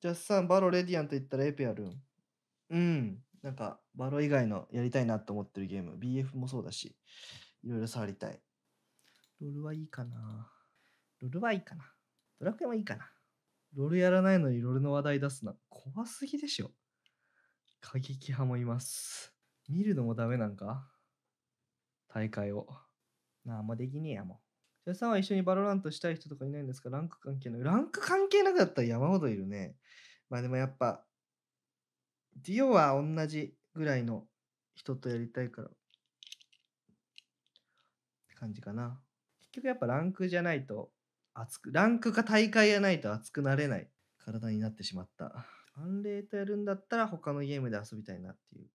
ジャスさん、バロ、レディアンと言ったらエペやるん。うん。なんか、バロ以外のやりたいなと思ってるゲーム。BF もそうだし、いろいろ触りたい。ロールはいいかな。ロールはいいかな。ドラクエもいいかな。ロールやらないのにロールの話題出すな。怖すぎでしょ。過激派もいます。見るのもダメなんか大会を。なんもできねえやもん。矢さんは一緒にバロラントしたい人とかいないんですかランク関係ない。ランク関係なかったら山ほどいるね。まあでもやっぱ、ディオは同じぐらいの人とやりたいから、って感じかな。結局やっぱランクじゃないと熱く、ランクか大会やないと熱くなれない体になってしまった。アンレートやるんだったら他のゲームで遊びたいなっていう